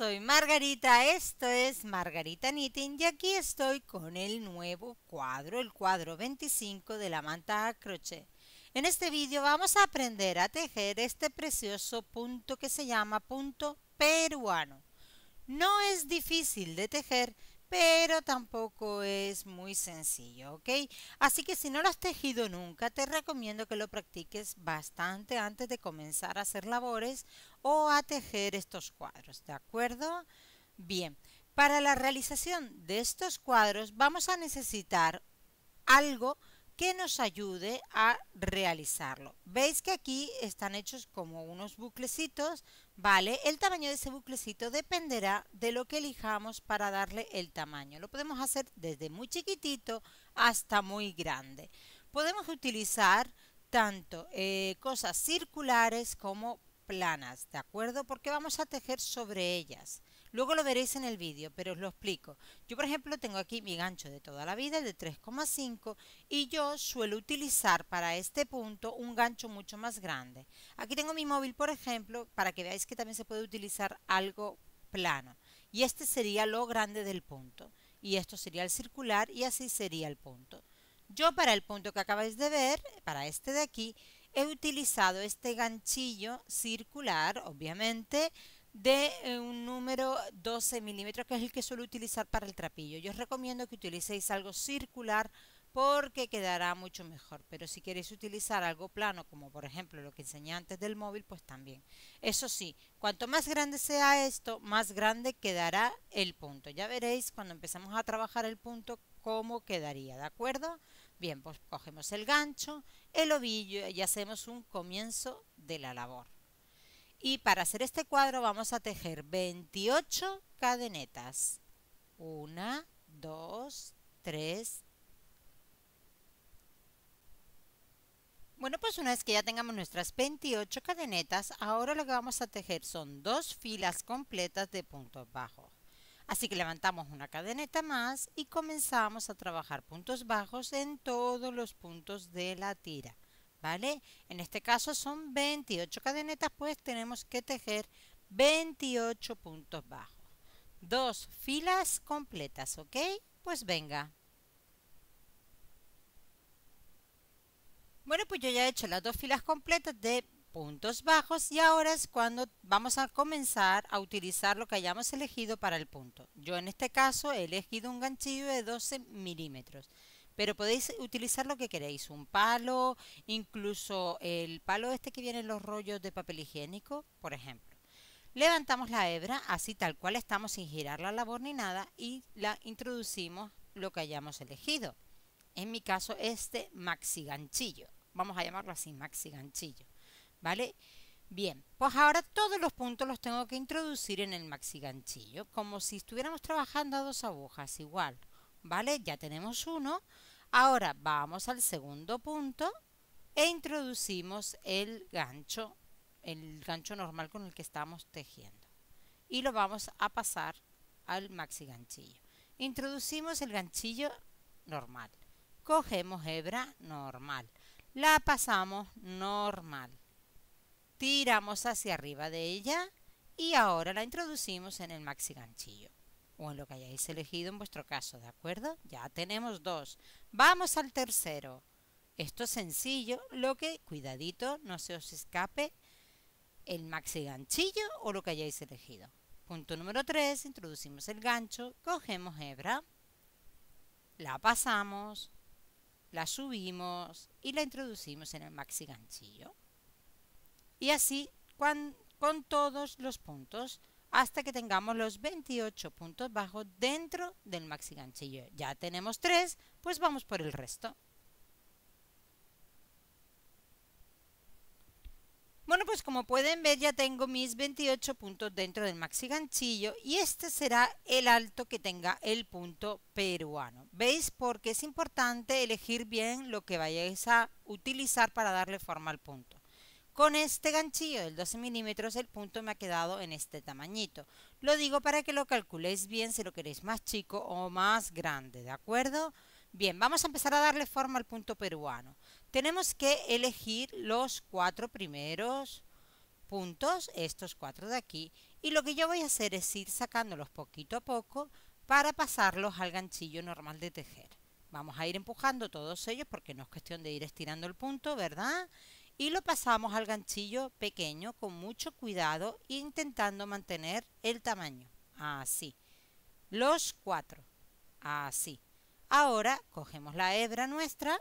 hoy Margarita, esto es Margarita Knitting y aquí estoy con el nuevo cuadro, el cuadro 25 de la manta a crochet. En este vídeo vamos a aprender a tejer este precioso punto que se llama punto peruano. No es difícil de tejer, pero tampoco es muy sencillo, ¿ok? Así que si no lo has tejido nunca, te recomiendo que lo practiques bastante antes de comenzar a hacer labores o a tejer estos cuadros, ¿de acuerdo? Bien, para la realización de estos cuadros vamos a necesitar algo que nos ayude a realizarlo. Veis que aquí están hechos como unos buclecitos, ¿vale? El tamaño de ese buclecito dependerá de lo que elijamos para darle el tamaño. Lo podemos hacer desde muy chiquitito hasta muy grande. Podemos utilizar tanto eh, cosas circulares como planas, ¿de acuerdo? Porque vamos a tejer sobre ellas. Luego lo veréis en el vídeo, pero os lo explico. Yo, por ejemplo, tengo aquí mi gancho de toda la vida, el de 3,5, y yo suelo utilizar para este punto un gancho mucho más grande. Aquí tengo mi móvil, por ejemplo, para que veáis que también se puede utilizar algo plano. Y este sería lo grande del punto. Y esto sería el circular y así sería el punto. Yo para el punto que acabáis de ver, para este de aquí, he utilizado este ganchillo circular, obviamente, de eh, un número 12 milímetros, que es el que suelo utilizar para el trapillo. Yo os recomiendo que utilicéis algo circular porque quedará mucho mejor. Pero si queréis utilizar algo plano, como por ejemplo lo que enseñé antes del móvil, pues también. Eso sí, cuanto más grande sea esto, más grande quedará el punto. Ya veréis cuando empezamos a trabajar el punto cómo quedaría, ¿de acuerdo? Bien, pues cogemos el gancho, el ovillo y hacemos un comienzo de la labor. Y para hacer este cuadro vamos a tejer 28 cadenetas. 1, 2, 3. Bueno, pues una vez que ya tengamos nuestras 28 cadenetas, ahora lo que vamos a tejer son dos filas completas de puntos bajos. Así que levantamos una cadeneta más y comenzamos a trabajar puntos bajos en todos los puntos de la tira. ¿vale? En este caso son 28 cadenetas, pues tenemos que tejer 28 puntos bajos. Dos filas completas, ¿ok? Pues venga. Bueno, pues yo ya he hecho las dos filas completas de puntos bajos y ahora es cuando vamos a comenzar a utilizar lo que hayamos elegido para el punto. Yo en este caso he elegido un ganchillo de 12 milímetros pero podéis utilizar lo que queréis, un palo, incluso el palo este que viene en los rollos de papel higiénico, por ejemplo. Levantamos la hebra, así tal cual estamos sin girar la labor ni nada, y la introducimos lo que hayamos elegido. En mi caso, este maxi ganchillo. Vamos a llamarlo así, maxi ganchillo. ¿Vale? Bien, pues ahora todos los puntos los tengo que introducir en el maxi ganchillo, como si estuviéramos trabajando a dos agujas, igual, ¿vale? Ya tenemos uno, Ahora vamos al segundo punto e introducimos el gancho, el gancho normal con el que estamos tejiendo. Y lo vamos a pasar al maxi ganchillo. Introducimos el ganchillo normal. Cogemos hebra normal. La pasamos normal. Tiramos hacia arriba de ella y ahora la introducimos en el maxi ganchillo o en lo que hayáis elegido en vuestro caso, ¿de acuerdo? Ya tenemos dos. Vamos al tercero. Esto es sencillo, lo que, cuidadito, no se os escape el maxi ganchillo o lo que hayáis elegido. Punto número 3, introducimos el gancho, cogemos hebra, la pasamos, la subimos y la introducimos en el maxi ganchillo. Y así con todos los puntos hasta que tengamos los 28 puntos bajos dentro del maxi ganchillo. Ya tenemos 3, pues vamos por el resto. Bueno, pues como pueden ver ya tengo mis 28 puntos dentro del maxi ganchillo y este será el alto que tenga el punto peruano. ¿Veis? Porque es importante elegir bien lo que vayáis a utilizar para darle forma al punto. Con este ganchillo del 12 milímetros el punto me ha quedado en este tamañito. Lo digo para que lo calculéis bien si lo queréis más chico o más grande, ¿de acuerdo? Bien, vamos a empezar a darle forma al punto peruano. Tenemos que elegir los cuatro primeros puntos, estos cuatro de aquí, y lo que yo voy a hacer es ir sacándolos poquito a poco para pasarlos al ganchillo normal de tejer. Vamos a ir empujando todos ellos porque no es cuestión de ir estirando el punto, ¿Verdad? y lo pasamos al ganchillo pequeño con mucho cuidado intentando mantener el tamaño. Así. Los cuatro. Así. Ahora cogemos la hebra nuestra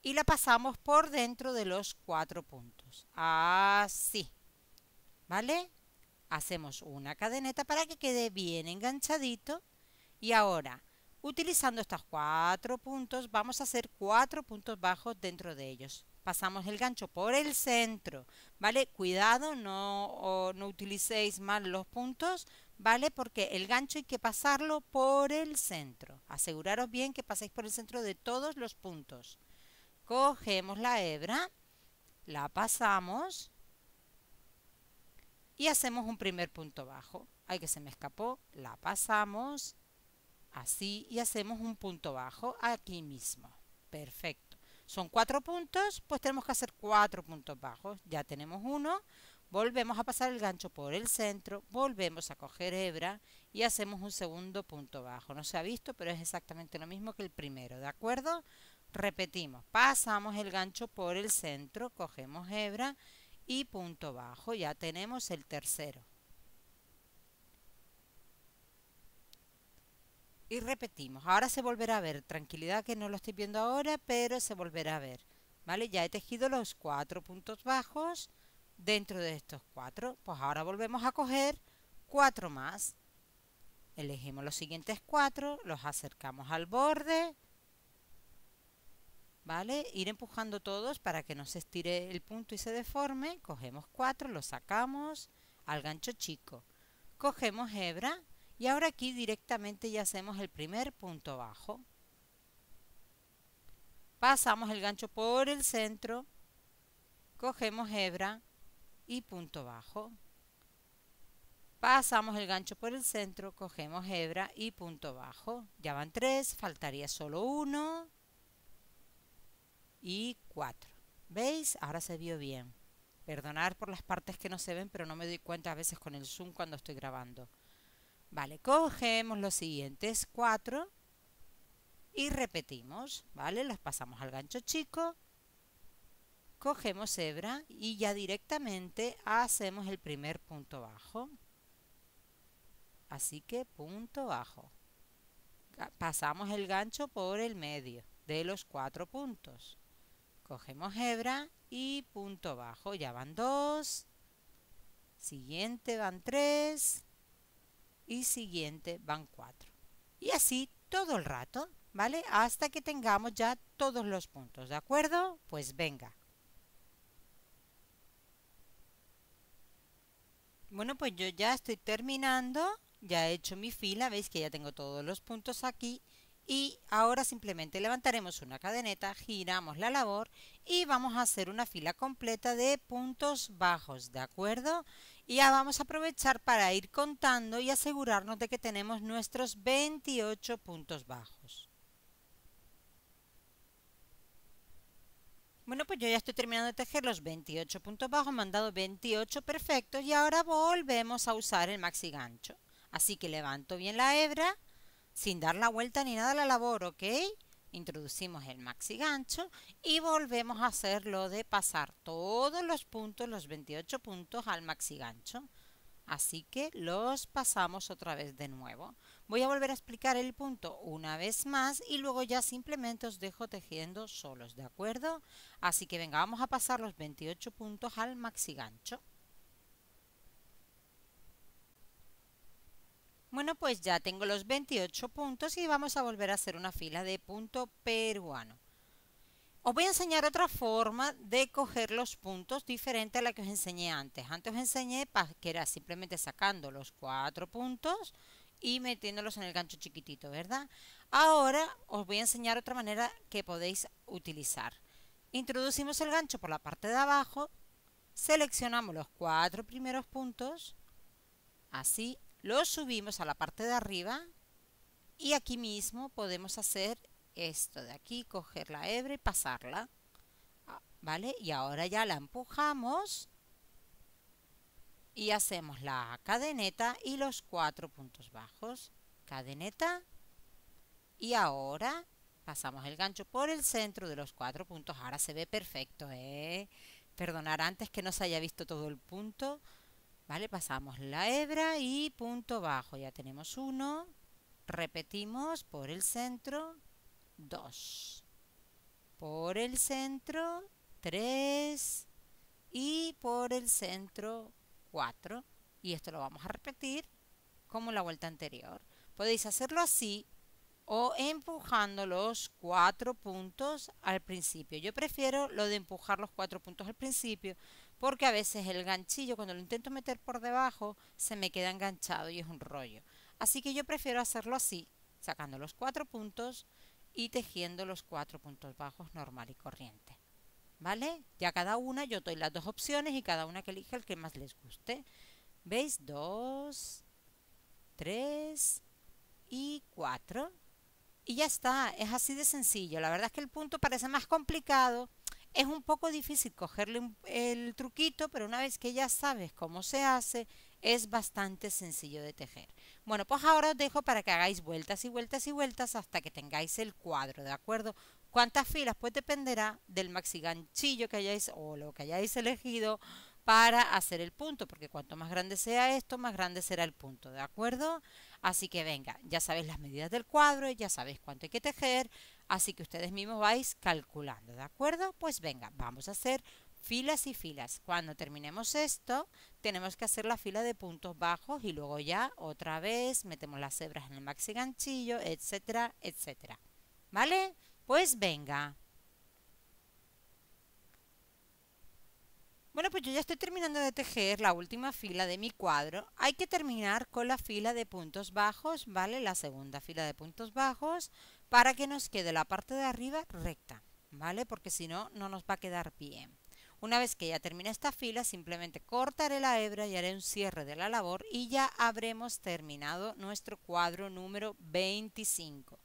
y la pasamos por dentro de los cuatro puntos. Así. ¿Vale? Hacemos una cadeneta para que quede bien enganchadito. Y ahora, utilizando estos cuatro puntos, vamos a hacer cuatro puntos bajos dentro de ellos pasamos el gancho por el centro, ¿vale? Cuidado, no, no utilicéis mal los puntos, ¿vale? Porque el gancho hay que pasarlo por el centro. Aseguraros bien que paséis por el centro de todos los puntos. Cogemos la hebra, la pasamos y hacemos un primer punto bajo. Ay, que se me escapó, la pasamos así y hacemos un punto bajo aquí mismo. Perfecto son cuatro puntos, pues tenemos que hacer cuatro puntos bajos. Ya tenemos uno, volvemos a pasar el gancho por el centro, volvemos a coger hebra y hacemos un segundo punto bajo. No se ha visto, pero es exactamente lo mismo que el primero, ¿de acuerdo? Repetimos, pasamos el gancho por el centro, cogemos hebra y punto bajo. Ya tenemos el tercero. y repetimos. Ahora se volverá a ver, tranquilidad que no lo estoy viendo ahora, pero se volverá a ver. ¿Vale? Ya he tejido los cuatro puntos bajos dentro de estos cuatro. Pues ahora volvemos a coger cuatro más. Elegimos los siguientes cuatro, los acercamos al borde. ¿Vale? Ir empujando todos para que no se estire el punto y se deforme. Cogemos cuatro, los sacamos al gancho chico. Cogemos hebra y ahora aquí directamente ya hacemos el primer punto bajo. Pasamos el gancho por el centro, cogemos hebra y punto bajo. Pasamos el gancho por el centro, cogemos hebra y punto bajo. Ya van tres, faltaría solo uno y cuatro. ¿Veis? Ahora se vio bien. Perdonar por las partes que no se ven, pero no me doy cuenta a veces con el zoom cuando estoy grabando. Vale, cogemos los siguientes cuatro y repetimos, ¿vale? Los pasamos al gancho chico, cogemos hebra y ya directamente hacemos el primer punto bajo. Así que punto bajo. Pasamos el gancho por el medio de los cuatro puntos. Cogemos hebra y punto bajo. Ya van dos. Siguiente van tres y siguiente van cuatro Y así todo el rato, ¿vale? Hasta que tengamos ya todos los puntos, ¿de acuerdo? Pues venga. Bueno, pues yo ya estoy terminando, ya he hecho mi fila, veis que ya tengo todos los puntos aquí y ahora simplemente levantaremos una cadeneta, giramos la labor y vamos a hacer una fila completa de puntos bajos, ¿de acuerdo? Y ya vamos a aprovechar para ir contando y asegurarnos de que tenemos nuestros 28 puntos bajos. Bueno, pues yo ya estoy terminando de tejer los 28 puntos bajos, me han dado 28 perfectos y ahora volvemos a usar el maxi gancho. Así que levanto bien la hebra sin dar la vuelta ni nada a la labor, ¿ok? introducimos el maxi gancho y volvemos a hacer lo de pasar todos los puntos, los 28 puntos al maxi gancho. Así que los pasamos otra vez de nuevo. Voy a volver a explicar el punto una vez más y luego ya simplemente os dejo tejiendo solos, ¿de acuerdo? Así que venga, vamos a pasar los 28 puntos al maxi gancho. Bueno, pues ya tengo los 28 puntos y vamos a volver a hacer una fila de punto peruano. Os voy a enseñar otra forma de coger los puntos diferente a la que os enseñé antes. Antes os enseñé que era simplemente sacando los cuatro puntos y metiéndolos en el gancho chiquitito, ¿verdad? Ahora os voy a enseñar otra manera que podéis utilizar. Introducimos el gancho por la parte de abajo, seleccionamos los cuatro primeros puntos, así, lo subimos a la parte de arriba y aquí mismo podemos hacer esto de aquí, coger la hebra y pasarla. ¿Vale? Y ahora ya la empujamos y hacemos la cadeneta y los cuatro puntos bajos. Cadeneta y ahora pasamos el gancho por el centro de los cuatro puntos. Ahora se ve perfecto, ¿eh? Perdonar antes que no se haya visto todo el punto. ¿Vale? Pasamos la hebra y punto bajo. Ya tenemos uno. Repetimos por el centro, dos. Por el centro, tres. Y por el centro, cuatro. Y esto lo vamos a repetir como la vuelta anterior. Podéis hacerlo así o empujando los cuatro puntos al principio. Yo prefiero lo de empujar los cuatro puntos al principio porque a veces el ganchillo cuando lo intento meter por debajo se me queda enganchado y es un rollo. Así que yo prefiero hacerlo así, sacando los cuatro puntos y tejiendo los cuatro puntos bajos normal y corriente. ¿Vale? Ya cada una yo doy las dos opciones y cada una que elija el que más les guste. ¿Veis? Dos, tres y cuatro. Y ya está, es así de sencillo. La verdad es que el punto parece más complicado, es un poco difícil cogerle el truquito, pero una vez que ya sabes cómo se hace, es bastante sencillo de tejer. Bueno, pues ahora os dejo para que hagáis vueltas y vueltas y vueltas hasta que tengáis el cuadro, ¿de acuerdo? ¿Cuántas filas? Pues dependerá del maxi ganchillo que hayáis o lo que hayáis elegido para hacer el punto, porque cuanto más grande sea esto, más grande será el punto, ¿de acuerdo? Así que venga, ya sabéis las medidas del cuadro, ya sabéis cuánto hay que tejer, Así que ustedes mismos vais calculando, ¿de acuerdo? Pues venga, vamos a hacer filas y filas. Cuando terminemos esto, tenemos que hacer la fila de puntos bajos y luego ya otra vez metemos las hebras en el maxi ganchillo, etcétera, etcétera. ¿Vale? Pues venga. Bueno, pues yo ya estoy terminando de tejer la última fila de mi cuadro. Hay que terminar con la fila de puntos bajos, ¿vale? La segunda fila de puntos bajos para que nos quede la parte de arriba recta, ¿vale? Porque si no, no nos va a quedar bien. Una vez que ya termine esta fila, simplemente cortaré la hebra y haré un cierre de la labor y ya habremos terminado nuestro cuadro número 25.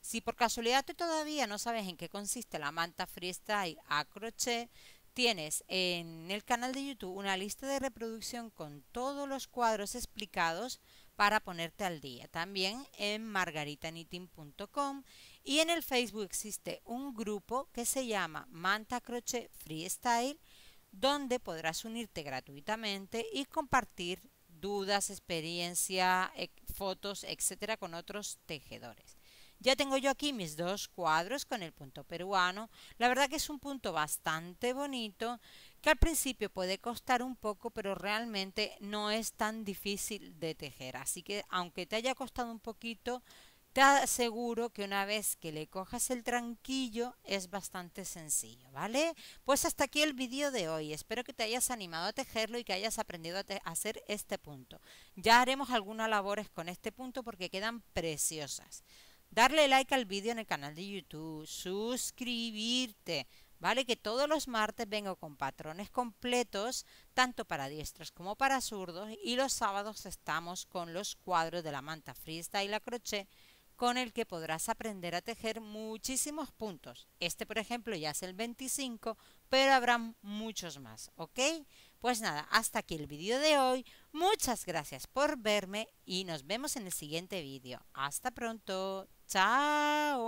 Si por casualidad todavía no sabes en qué consiste la manta freestyle a crochet, tienes en el canal de YouTube una lista de reproducción con todos los cuadros explicados para ponerte al día. También en margaritanitin.com y en el Facebook existe un grupo que se llama Manta Crochet Freestyle donde podrás unirte gratuitamente y compartir dudas, experiencia, e, fotos, etcétera, con otros tejedores. Ya tengo yo aquí mis dos cuadros con el punto peruano. La verdad que es un punto bastante bonito que al principio puede costar un poco, pero realmente no es tan difícil de tejer. Así que aunque te haya costado un poquito, te aseguro que una vez que le cojas el tranquillo es bastante sencillo, ¿vale? Pues hasta aquí el vídeo de hoy. Espero que te hayas animado a tejerlo y que hayas aprendido a, hacer este punto. Ya haremos algunas labores con este punto porque quedan preciosas. Darle like al vídeo en el canal de YouTube, suscribirte, ¿vale? Que todos los martes vengo con patrones completos, tanto para diestros como para zurdos, y los sábados estamos con los cuadros de la manta freestyle y la crochet, con el que podrás aprender a tejer muchísimos puntos. Este, por ejemplo, ya es el 25, pero habrá muchos más, ¿ok? Pues nada, hasta aquí el vídeo de hoy. Muchas gracias por verme y nos vemos en el siguiente vídeo. Hasta pronto. Chao.